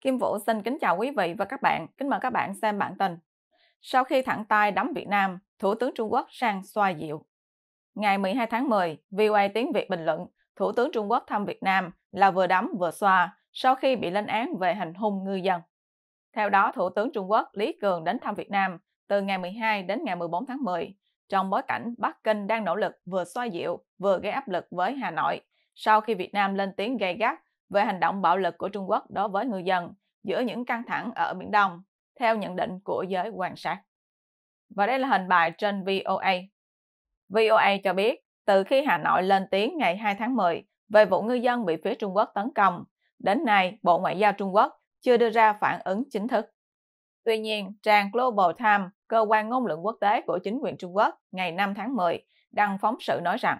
Kim Vũ xin kính chào quý vị và các bạn. Kính mời các bạn xem bản tin. Sau khi thẳng tay đấm Việt Nam, Thủ tướng Trung Quốc sang xoa dịu. Ngày 12 tháng 10, VOA tiếng Việt bình luận, Thủ tướng Trung Quốc thăm Việt Nam là vừa đấm vừa xoa sau khi bị lên án về hành hung ngư dân. Theo đó, Thủ tướng Trung Quốc Lý Cường đến thăm Việt Nam từ ngày 12 đến ngày 14 tháng 10, trong bối cảnh Bắc Kinh đang nỗ lực vừa xoa dịu vừa gây áp lực với Hà Nội, sau khi Việt Nam lên tiếng gay gắt về hành động bạo lực của Trung Quốc đối với người dân giữa những căng thẳng ở Biển Đông, theo nhận định của giới quan sát. Và đây là hình bài trên VOA. VOA cho biết, từ khi Hà Nội lên tiếng ngày 2 tháng 10 về vụ ngư dân bị phía Trung Quốc tấn công, đến nay Bộ Ngoại giao Trung Quốc chưa đưa ra phản ứng chính thức. Tuy nhiên, trang Global Times, cơ quan ngôn luận quốc tế của chính quyền Trung Quốc ngày 5 tháng 10, đăng phóng sự nói rằng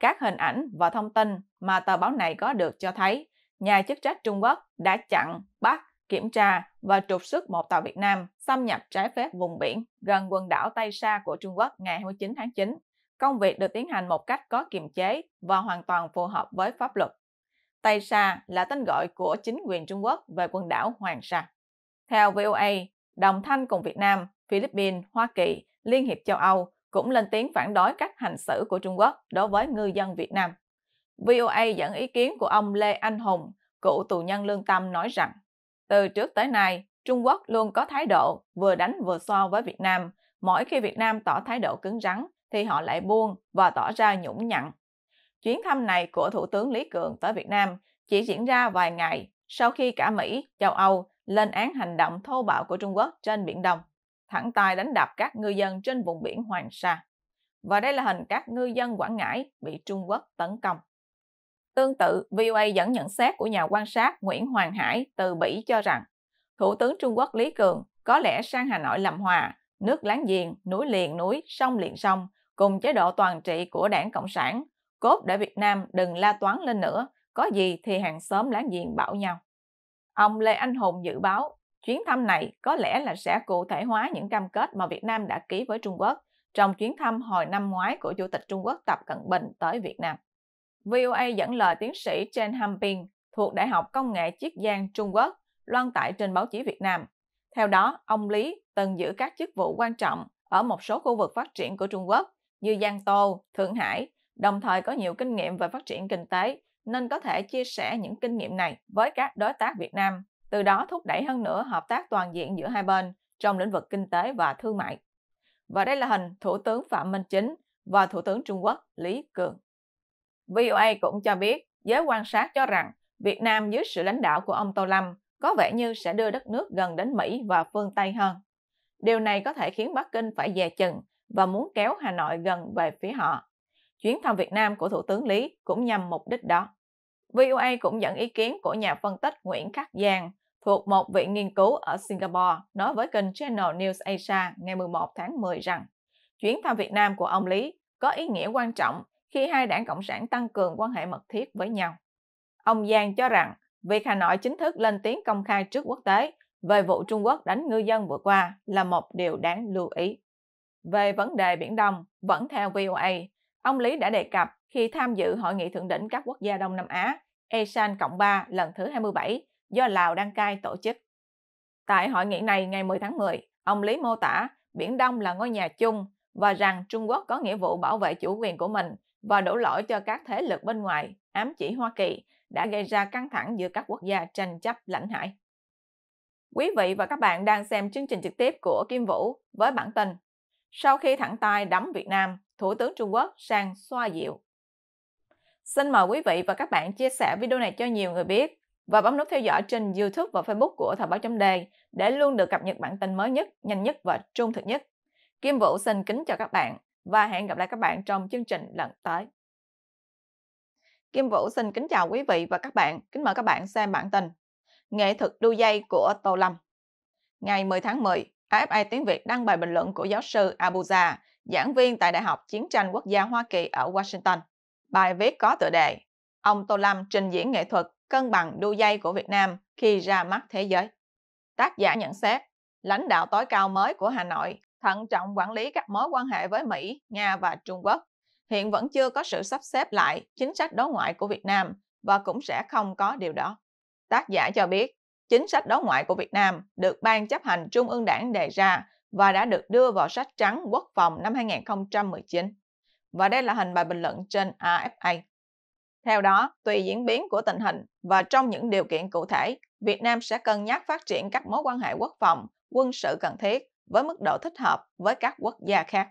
các hình ảnh và thông tin mà tờ báo này có được cho thấy nhà chức trách Trung Quốc đã chặn, bắt, kiểm tra và trục xuất một tàu Việt Nam xâm nhập trái phép vùng biển gần quần đảo Tây Sa của Trung Quốc ngày 29 tháng 9. Công việc được tiến hành một cách có kiềm chế và hoàn toàn phù hợp với pháp luật. Tây Sa là tên gọi của chính quyền Trung Quốc về quần đảo Hoàng Sa. Theo VOA, đồng thanh cùng Việt Nam, Philippines, Hoa Kỳ, Liên hiệp châu Âu cũng lên tiếng phản đối cách hành xử của Trung Quốc đối với ngư dân Việt Nam. VOA dẫn ý kiến của ông Lê Anh Hùng, cựu tù nhân lương tâm nói rằng, từ trước tới nay, Trung Quốc luôn có thái độ vừa đánh vừa so với Việt Nam. Mỗi khi Việt Nam tỏ thái độ cứng rắn thì họ lại buông và tỏ ra nhũng nhặn. Chuyến thăm này của Thủ tướng Lý Cường tới Việt Nam chỉ diễn ra vài ngày sau khi cả Mỹ, châu Âu lên án hành động thô bạo của Trung Quốc trên Biển Đông, thẳng tay đánh đập các ngư dân trên vùng biển Hoàng Sa. Và đây là hình các ngư dân Quảng Ngãi bị Trung Quốc tấn công. Tương tự, VOA dẫn nhận xét của nhà quan sát Nguyễn Hoàng Hải từ Bỉ cho rằng, Thủ tướng Trung Quốc Lý Cường có lẽ sang Hà Nội làm hòa, nước láng giềng, núi liền núi, sông liền sông, cùng chế độ toàn trị của đảng Cộng sản, cốt để Việt Nam đừng la toán lên nữa, có gì thì hàng xóm láng giềng bảo nhau. Ông Lê Anh Hùng dự báo, chuyến thăm này có lẽ là sẽ cụ thể hóa những cam kết mà Việt Nam đã ký với Trung Quốc trong chuyến thăm hồi năm ngoái của Chủ tịch Trung Quốc Tập Cận Bình tới Việt Nam. VOA dẫn lời tiến sĩ Chen Hamping thuộc Đại học Công nghệ Chiết Giang Trung Quốc loan tải trên báo chí Việt Nam. Theo đó, ông Lý từng giữ các chức vụ quan trọng ở một số khu vực phát triển của Trung Quốc như Giang Tô, Thượng Hải, đồng thời có nhiều kinh nghiệm về phát triển kinh tế nên có thể chia sẻ những kinh nghiệm này với các đối tác Việt Nam, từ đó thúc đẩy hơn nữa hợp tác toàn diện giữa hai bên trong lĩnh vực kinh tế và thương mại. Và đây là hình Thủ tướng Phạm Minh Chính và Thủ tướng Trung Quốc Lý Cường. VOA cũng cho biết giới quan sát cho rằng Việt Nam dưới sự lãnh đạo của ông Tô Lâm có vẻ như sẽ đưa đất nước gần đến Mỹ và phương Tây hơn. Điều này có thể khiến Bắc Kinh phải dè chừng và muốn kéo Hà Nội gần về phía họ. Chuyến thăm Việt Nam của Thủ tướng Lý cũng nhằm mục đích đó. VOA cũng dẫn ý kiến của nhà phân tích Nguyễn Khắc Giang thuộc một viện nghiên cứu ở Singapore nói với kênh Channel News Asia ngày 11 tháng 10 rằng chuyến thăm Việt Nam của ông Lý có ý nghĩa quan trọng khi hai đảng Cộng sản tăng cường quan hệ mật thiết với nhau. Ông Giang cho rằng việc Hà Nội chính thức lên tiếng công khai trước quốc tế về vụ Trung Quốc đánh ngư dân vừa qua là một điều đáng lưu ý. Về vấn đề Biển Đông, vẫn theo VOA, ông Lý đã đề cập khi tham dự Hội nghị thượng đỉnh các quốc gia Đông Nam Á ASEAN Cộng 3 lần thứ 27 do Lào Đăng Cai tổ chức. Tại hội nghị này ngày 10 tháng 10, ông Lý mô tả Biển Đông là ngôi nhà chung và rằng Trung Quốc có nghĩa vụ bảo vệ chủ quyền của mình và đổ lỗi cho các thế lực bên ngoài, ám chỉ Hoa Kỳ đã gây ra căng thẳng giữa các quốc gia tranh chấp lãnh hải. Quý vị và các bạn đang xem chương trình trực tiếp của Kim Vũ với bản tin Sau khi thẳng tay đấm Việt Nam, Thủ tướng Trung Quốc sang xoa dịu. Xin mời quý vị và các bạn chia sẻ video này cho nhiều người biết và bấm nút theo dõi trên YouTube và Facebook của Thời báo chấm đề để luôn được cập nhật bản tin mới nhất, nhanh nhất và trung thực nhất. Kim Vũ xin kính chào các bạn và hẹn gặp lại các bạn trong chương trình lần tới. Kim Vũ xin kính chào quý vị và các bạn, kính mời các bạn xem bản tin Nghệ thuật đu dây của Tô Lâm. Ngày 10 tháng 10, afi Tiếng Việt đăng bài bình luận của giáo sư Abuja, giảng viên tại Đại học Chiến tranh Quốc gia Hoa Kỳ ở Washington. Bài viết có tựa đề Ông Tô Lâm trình diễn nghệ thuật cân bằng đu dây của Việt Nam khi ra mắt thế giới. Tác giả nhận xét, lãnh đạo tối cao mới của Hà Nội thận trọng quản lý các mối quan hệ với Mỹ, Nga và Trung Quốc. Hiện vẫn chưa có sự sắp xếp lại chính sách đối ngoại của Việt Nam và cũng sẽ không có điều đó. Tác giả cho biết, chính sách đối ngoại của Việt Nam được Ban chấp hành Trung ương Đảng đề ra và đã được đưa vào sách trắng quốc phòng năm 2019. Và đây là hình bài bình luận trên AFA. Theo đó, tùy diễn biến của tình hình và trong những điều kiện cụ thể, Việt Nam sẽ cân nhắc phát triển các mối quan hệ quốc phòng, quân sự cần thiết với mức độ thích hợp với các quốc gia khác.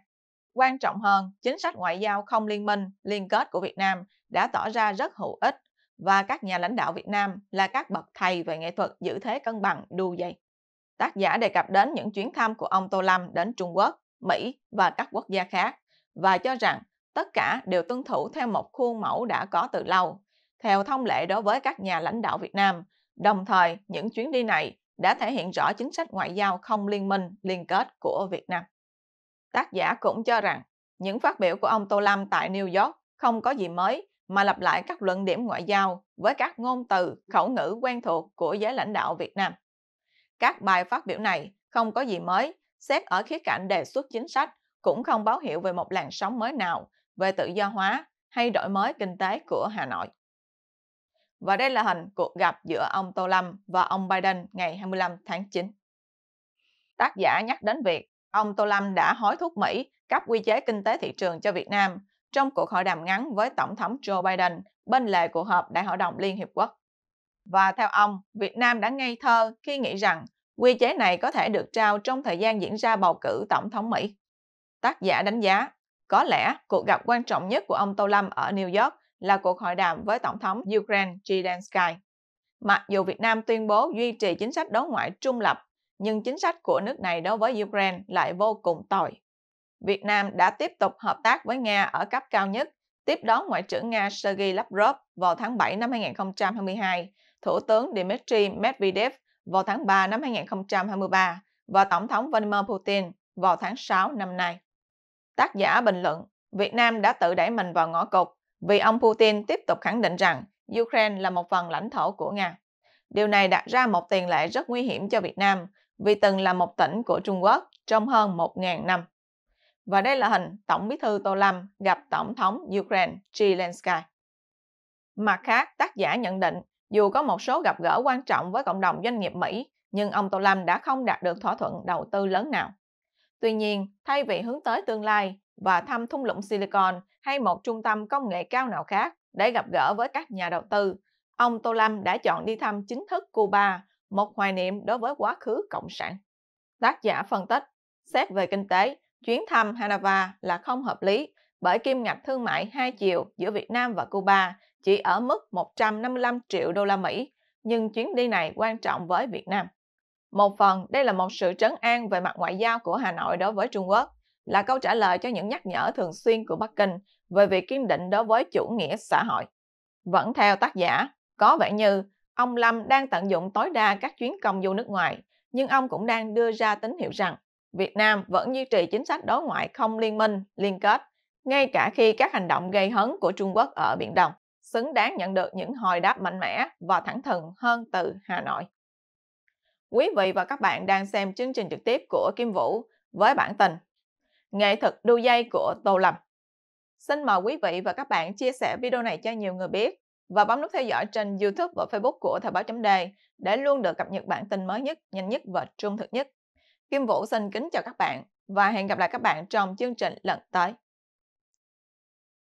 Quan trọng hơn, chính sách ngoại giao không liên minh, liên kết của Việt Nam đã tỏ ra rất hữu ích và các nhà lãnh đạo Việt Nam là các bậc thầy về nghệ thuật giữ thế cân bằng đu dây. Tác giả đề cập đến những chuyến thăm của ông Tô Lâm đến Trung Quốc, Mỹ và các quốc gia khác và cho rằng tất cả đều tuân thủ theo một khuôn mẫu đã có từ lâu, theo thông lệ đối với các nhà lãnh đạo Việt Nam. Đồng thời, những chuyến đi này đã thể hiện rõ chính sách ngoại giao không liên minh, liên kết của Việt Nam. Tác giả cũng cho rằng những phát biểu của ông Tô Lâm tại New York không có gì mới mà lặp lại các luận điểm ngoại giao với các ngôn từ, khẩu ngữ quen thuộc của giới lãnh đạo Việt Nam. Các bài phát biểu này không có gì mới, xét ở khía cạnh đề xuất chính sách cũng không báo hiệu về một làn sóng mới nào về tự do hóa hay đổi mới kinh tế của Hà Nội. Và đây là hình cuộc gặp giữa ông Tô Lâm và ông Biden ngày 25 tháng 9. Tác giả nhắc đến việc ông Tô Lâm đã hối thúc Mỹ cấp quy chế kinh tế thị trường cho Việt Nam trong cuộc hội đàm ngắn với Tổng thống Joe Biden bên lề cuộc họp Đại hội đồng Liên Hiệp Quốc. Và theo ông, Việt Nam đã ngây thơ khi nghĩ rằng quy chế này có thể được trao trong thời gian diễn ra bầu cử Tổng thống Mỹ. Tác giả đánh giá, có lẽ cuộc gặp quan trọng nhất của ông Tô Lâm ở New York là cuộc hội đàm với Tổng thống Ukraine Zelensky. Mặc dù Việt Nam tuyên bố duy trì chính sách đối ngoại trung lập, nhưng chính sách của nước này đối với Ukraine lại vô cùng tồi. Việt Nam đã tiếp tục hợp tác với Nga ở cấp cao nhất, tiếp đón Ngoại trưởng Nga Sergei Lavrov vào tháng 7 năm 2022, Thủ tướng Dmitry Medvedev vào tháng 3 năm 2023 và Tổng thống Vladimir Putin vào tháng 6 năm nay. Tác giả bình luận, Việt Nam đã tự đẩy mình vào ngõ cụt vì ông Putin tiếp tục khẳng định rằng Ukraine là một phần lãnh thổ của Nga. Điều này đặt ra một tiền lệ rất nguy hiểm cho Việt Nam vì từng là một tỉnh của Trung Quốc trong hơn 1.000 năm. Và đây là hình Tổng bí thư Tô Lâm gặp Tổng thống Ukraine Zelensky. Mặt khác, tác giả nhận định dù có một số gặp gỡ quan trọng với cộng đồng doanh nghiệp Mỹ, nhưng ông Tô Lâm đã không đạt được thỏa thuận đầu tư lớn nào. Tuy nhiên, thay vì hướng tới tương lai và thăm thung lũng Silicon hay một trung tâm công nghệ cao nào khác để gặp gỡ với các nhà đầu tư, ông Tô Lâm đã chọn đi thăm chính thức Cuba, một hoài niệm đối với quá khứ cộng sản. Tác giả phân tích, xét về kinh tế, chuyến thăm Hanava là không hợp lý bởi kim ngạch thương mại hai chiều giữa Việt Nam và Cuba chỉ ở mức 155 triệu đô la Mỹ, nhưng chuyến đi này quan trọng với Việt Nam. Một phần đây là một sự trấn an về mặt ngoại giao của Hà Nội đối với Trung Quốc, là câu trả lời cho những nhắc nhở thường xuyên của Bắc Kinh về việc kiên định đối với chủ nghĩa xã hội. Vẫn theo tác giả, có vẻ như ông Lâm đang tận dụng tối đa các chuyến công du nước ngoài, nhưng ông cũng đang đưa ra tín hiệu rằng Việt Nam vẫn duy trì chính sách đối ngoại không liên minh, liên kết, ngay cả khi các hành động gây hấn của Trung Quốc ở Biển Đông xứng đáng nhận được những hồi đáp mạnh mẽ và thẳng thừng hơn từ Hà Nội. Quý vị và các bạn đang xem chương trình trực tiếp của Kim Vũ với bản tin Nghệ thuật đu dây của Tô Lâm. Xin mời quý vị và các bạn chia sẻ video này cho nhiều người biết và bấm nút theo dõi trên YouTube và Facebook của Thời báo chấm đề để luôn được cập nhật bản tin mới nhất, nhanh nhất và trung thực nhất. Kim Vũ xin kính chào các bạn và hẹn gặp lại các bạn trong chương trình lần tới.